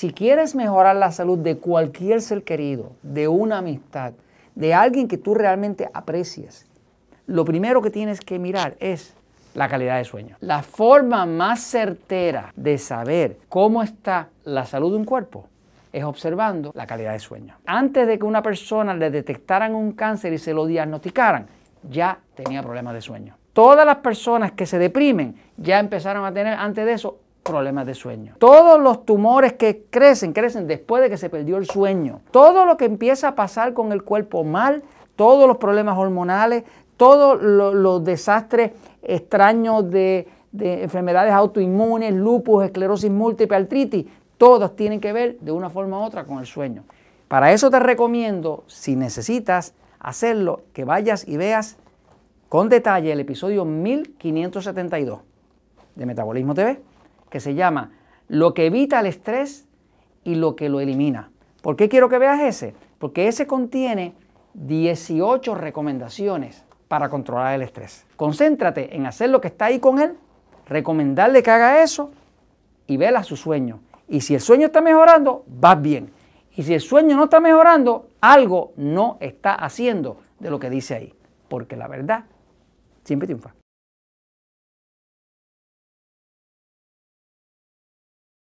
Si quieres mejorar la salud de cualquier ser querido, de una amistad, de alguien que tú realmente aprecias, lo primero que tienes que mirar es la calidad de sueño. La forma más certera de saber cómo está la salud de un cuerpo es observando la calidad de sueño. Antes de que una persona le detectaran un cáncer y se lo diagnosticaran, ya tenía problemas de sueño. Todas las personas que se deprimen ya empezaron a tener antes de eso problemas de sueño. Todos los tumores que crecen, crecen después de que se perdió el sueño. Todo lo que empieza a pasar con el cuerpo mal, todos los problemas hormonales, todos los, desastres extraños de, de enfermedades autoinmunes, lupus, esclerosis múltiple, artritis, todos tienen que ver de una forma u otra con el sueño. Para eso te recomiendo, si necesitas hacerlo, que vayas y veas con detalle el episodio 1572 de Metabolismo TV que se llama Lo que evita el estrés y lo que lo elimina. ¿Por qué quiero que veas ese? Porque ese contiene 18 recomendaciones para controlar el estrés. Concéntrate en hacer lo que está ahí con él, recomendarle que haga eso y vela su sueño. Y si el sueño está mejorando, vas bien. Y si el sueño no está mejorando, algo no está haciendo de lo que dice ahí. Porque la verdad siempre triunfa.